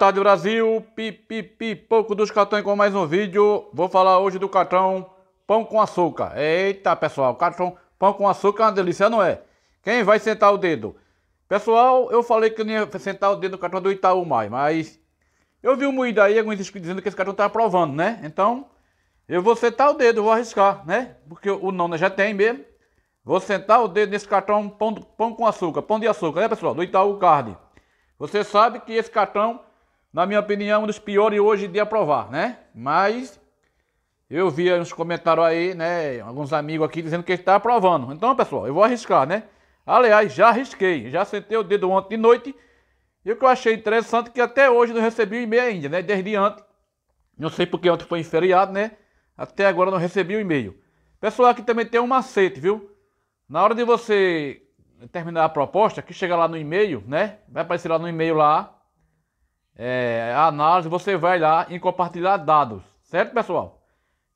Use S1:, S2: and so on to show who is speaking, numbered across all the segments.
S1: tarde Brasil, pipi, pipoco dos cartões com mais um vídeo. Vou falar hoje do cartão pão com açúcar. Eita pessoal, cartão pão com açúcar é uma delícia, não é? Quem vai sentar o dedo? Pessoal, eu falei que eu não ia sentar o dedo no cartão do Itaú mais, mas eu vi um moído aí, alguns inscritos dizendo que esse cartão tá aprovando, né? Então, eu vou sentar o dedo, vou arriscar, né? Porque o não já tem mesmo. Vou sentar o dedo nesse cartão pão, pão com açúcar, pão de açúcar, né pessoal? Do Itaú Card. Você sabe que esse cartão na minha opinião, um dos piores hoje de aprovar, né? Mas eu vi uns comentários aí, né? Alguns amigos aqui dizendo que está aprovando. Então, pessoal, eu vou arriscar, né? Aliás, já arrisquei, já sentei o dedo ontem de noite. E o que eu achei interessante é que até hoje não recebi o e-mail ainda, né? Desde antes, Não sei porque ontem foi em feriado, né? Até agora não recebi o e-mail. Pessoal, aqui também tem um macete, viu? Na hora de você terminar a proposta, que chega lá no e-mail, né? Vai aparecer lá no e-mail lá, é, análise, você vai lá em compartilhar dados, certo, pessoal?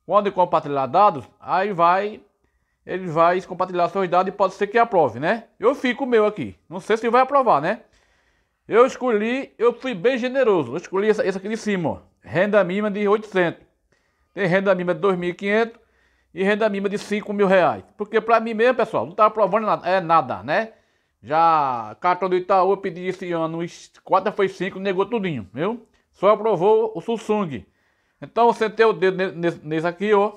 S1: Quando compartilhar dados, aí vai, ele vai compartilhar seus dados e pode ser que aprove, né? Eu fico o meu aqui, não sei se vai aprovar, né? Eu escolhi, eu fui bem generoso, eu escolhi essa, aqui de cima, ó, renda mínima de 800, tem renda mínima de 2.500 e renda mínima de 5 mil reais, porque para mim mesmo, pessoal, não está aprovando nada, é nada, né? Já cartão do Itaú eu pedi esse ano, quatro foi cinco, negou tudinho, viu? Só aprovou o Samsung. Então eu sentei o dedo nesse, aqui, ó.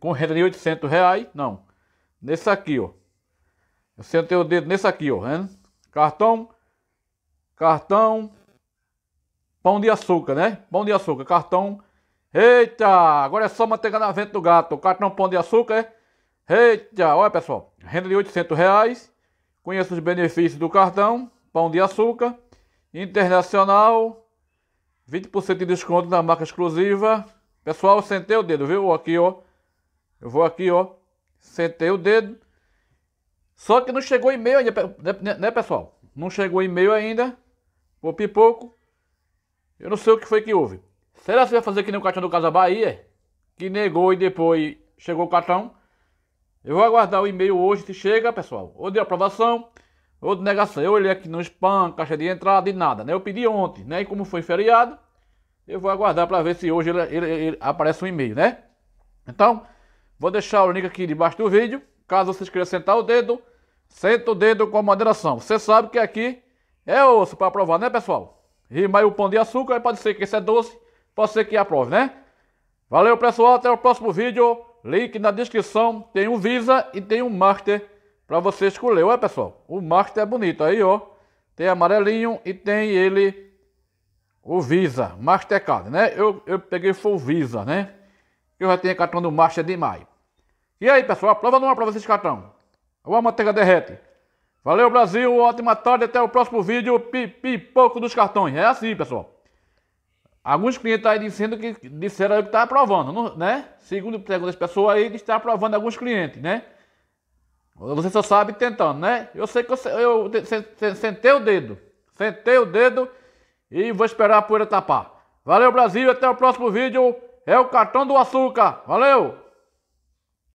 S1: Com renda de 800 reais, não. Nesse aqui, ó. Eu sentei o dedo nesse aqui, ó. hein? Cartão, cartão, pão de açúcar, né? Pão de açúcar, cartão. Eita, agora é só manteiga na venta do gato. Cartão pão de açúcar, é? Eita, olha pessoal, renda de 800 reais Conheça os benefícios do cartão, pão de açúcar, internacional, 20% de desconto na marca exclusiva. Pessoal, sentei o dedo, viu? Aqui, ó. Eu vou aqui, ó. Sentei o dedo. Só que não chegou e-mail ainda, né, né, né pessoal? Não chegou e-mail ainda. Por pipoco. Eu não sei o que foi que houve. Será que você vai fazer que nem o cartão do Casa Bahia? Que negou e depois chegou o cartão? Eu vou aguardar o e-mail hoje se chega, pessoal. Ou de aprovação, ou de negação. Eu olhei aqui no spam, caixa de entrada e nada, né? Eu pedi ontem, né? E como foi feriado, eu vou aguardar para ver se hoje ele, ele, ele aparece um e-mail, né? Então, vou deixar o link aqui debaixo do vídeo. Caso vocês queiram sentar o dedo, senta o dedo com moderação. Você sabe que aqui é osso para aprovar, né, pessoal? E mais o pão de açúcar, pode ser que esse é doce, pode ser que aprove, né? Valeu, pessoal. Até o próximo vídeo. Link na descrição, tem um Visa e tem um Master para você escolher. Olha pessoal, o Master é bonito aí, ó. Tem amarelinho e tem ele o Visa, Mastercard, né? Eu, eu peguei foi o Visa, né? Eu já tenho cartão do Master de maio. E aí, pessoal, prova não é para vocês cartão. Ou a manteiga derrete. Valeu, Brasil. Ótima tarde. Até o próximo vídeo. Pipipoco dos cartões. É assim, pessoal. Alguns clientes tá aí dizendo que disseram que está aprovando, né? Segundo as pessoas aí, está aprovando alguns clientes, né? Você só sabe tentando, né? Eu sei que eu, eu, eu sentei o dedo, sentei o dedo e vou esperar a poeira tapar. Valeu, Brasil, até o próximo vídeo. É o cartão do açúcar. Valeu!